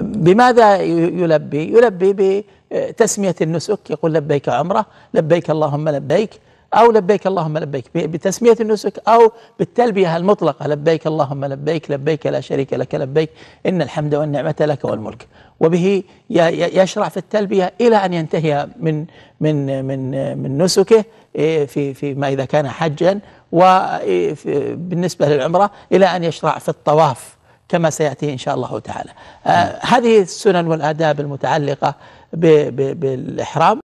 بماذا يلبي يلبي بتسمية النسك يقول لبيك عمرة لبيك اللهم لبيك أو لبيك اللهم لبيك بتسمية النسك أو بالتلبية المطلقة لبيك اللهم لبيك لبيك لا شريك لك لبيك إن الحمد والنعمة لك والملك وبه يشرع في التلبية إلى أن ينتهي من من من من نسكه إيه، في في ما إذا كان حجا وبالنسبة إيه، للعمرة إلى أن يشرع في الطواف كما سيأتي إن شاء الله تعالى آه، هذه السنن والآداب المتعلقة بالإحرام